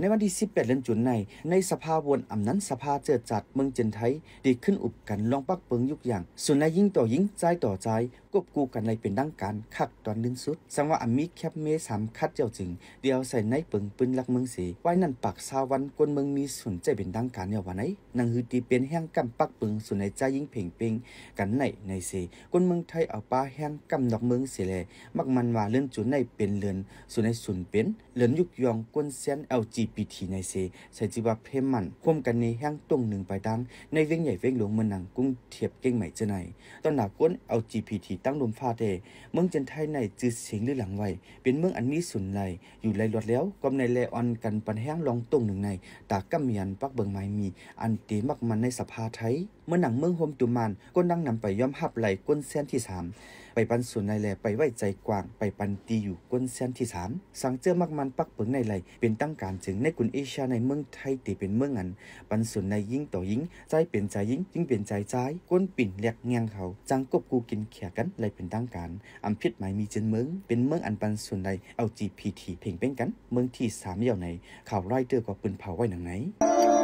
ในวันที่18เดือนจุนใน ในสภาวนอำนั้นสภาเจอจัดเมืองเจนไทยดีขึ้นอุบกันลองปักเปิงยุกอย่างส่วนในยิ่งต่อยิงใจต่อใจกบกูกันในเป็นดังการคักตอนดึงสุดสังว่าอมิแคบเมสามคัดเจ้าจึงเดียวใส่ในเปิงปืนลักเมืองสีไว้นั่นปากชาววันกวนเมืองมีส่วนใจเป็นดังการเนี่ยวันไหนนางฮือตีเป็นแห้งกาปักเปิงส่วนในใจยิ่งเพ่งเป่งกันในในสสกวนเมืองไทยเอาปลาแห้งกาดอกเมืองเสีเแยมักมันว่าเลื่อนจุนในเป็นเลือนส่วนในส่วนเป็นเลือนยุกยองกวนเซนเอลจีปีทีในเซใส่จีบาเพมันควมกันในแห้งตรงหนึ่งไปตั้ง ในเวงใหญ่เวงหลวงเมืองนังกุ้งเทียบเก่งใหม่เจไนตอนหนักก้นเอา GPT ตั้งลมฟาเดเมืองจันไทยในจืดเสียงหรือหลังไวเป็นเมืองอันมีสุนไลลอยู่ไรลหลอดแล้วก็ในแลออนกันปันแห้งลองตรงหนึ่งใน ตากำยนปักเบิงไม้มี อันตีมักมันในสภาไทย เมื่อหนังเมืองโฮมตุมัน ก้นดังนำไปย่อมหับไหลก้นเส้นที่สามไปปันส่วนในแหล่ไปไว้ใจกว้างไปปันตีอยู่ก้นเส้นที่สามสังเจอมักมันปักเปิงในไหลเป็นตั้งการจึงในกุนเอเชียในเมืองไทยตีเป็นเมืองอันปันส่วนในยิ่งต่อยิ่งใจเปลี่ยนใจยิ่งยิ่งเปลี่ยนใจใจก้นปิ่นเล็กเงียงเขา จังกบกูกินแขกกันไหลเป็นตั้งการอัมพิษหมายมีเจนเมืองเป็นเมืองอันปันส่วนในเอา g ท t เพ่งเป็นกันเมืองที่สามเย่าไในข่าวไร่เตอร์กว่าปืนเผาไว้หนังไหน